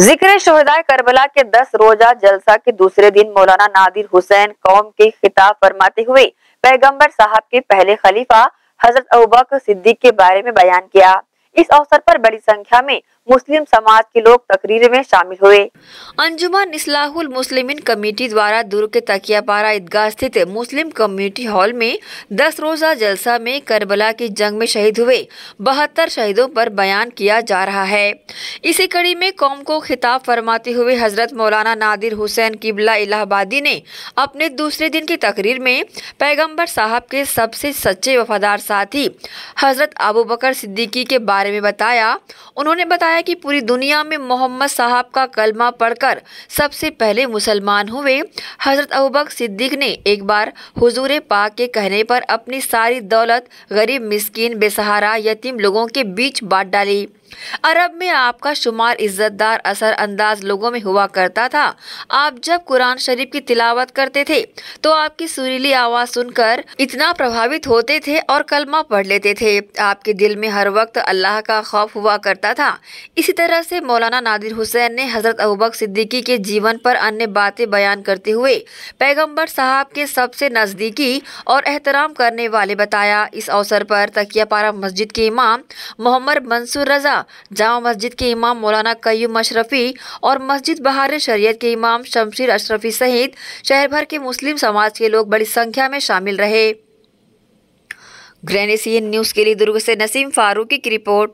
जिक्र शहदाय करबला के दस रोजा जलसा के दूसरे दिन मौलाना नादिर हुसैन कौम के खिताब फरमाते हुए पैगंबर साहब के पहले खलीफा हजरत अबक सिद्दीक के बारे में बयान किया इस अवसर पर बड़ी संख्या में मुस्लिम समाज के लोग तकरीर में शामिल हुए अंजुमन इस्लाहुल मुस्लिमीन कमेटी द्वारा दुर्ग के तकियापारा ईदगाह स्थित मुस्लिम कम्युनिटी हॉल में दस रोजा जलसा में करबला की जंग में शहीद हुए बहत्तर शहीदों पर बयान किया जा रहा है इसी कड़ी में कौम को खिताब फरमाते हुए हजरत मौलाना नादिर हुसैन किबला इलाहाबादी ने अपने दूसरे दिन की तकरीर में पैगम्बर साहब के सबसे सच्चे वफादार साथी हजरत अबू बकर सिद्दीकी के बारे बारे में बताया उन्होंने बताया कि पूरी दुनिया में मोहम्मद साहब का कलमा पढ़कर सबसे पहले मुसलमान हुए हज़रत अबूबक सिद्दीक ने एक बार हुजूर पाक के कहने पर अपनी सारी दौलत गरीब मिस्किन बेसहारा यतीम लोगों के बीच बांट डाली अरब में आपका शुमार इज्जतदार असर अंदाज लोगों में हुआ करता था आप जब कुरान शरीफ की तिलावत करते थे तो आपकी सुरीली आवाज़ सुनकर इतना प्रभावित होते थे और कलमा पढ़ लेते थे आपके दिल में हर वक्त अल्लाह का खौफ हुआ करता था इसी तरह से मौलाना नादिर हुसैन ने हज़रत अबूबक सिद्दीकी के जीवन पर अन्य बातें बयान करते हुए पैगम्बर साहब के सबसे नज़दीकी और एहतराम करने वाले बताया इस अवसर पर तकिया पारा मस्जिद के इमाम मोहम्मद मंसूर रजा जामा मस्जिद के इमाम मौलाना कयूम अशरफी और मस्जिद बहार शरीयत के इमाम शमशीर अशरफी सहित शहर भर के मुस्लिम समाज के लोग बड़ी संख्या में शामिल रहे ग्रैंड न्यूज़ के लिए दुर्ग से नसीम फारूकी की रिपोर्ट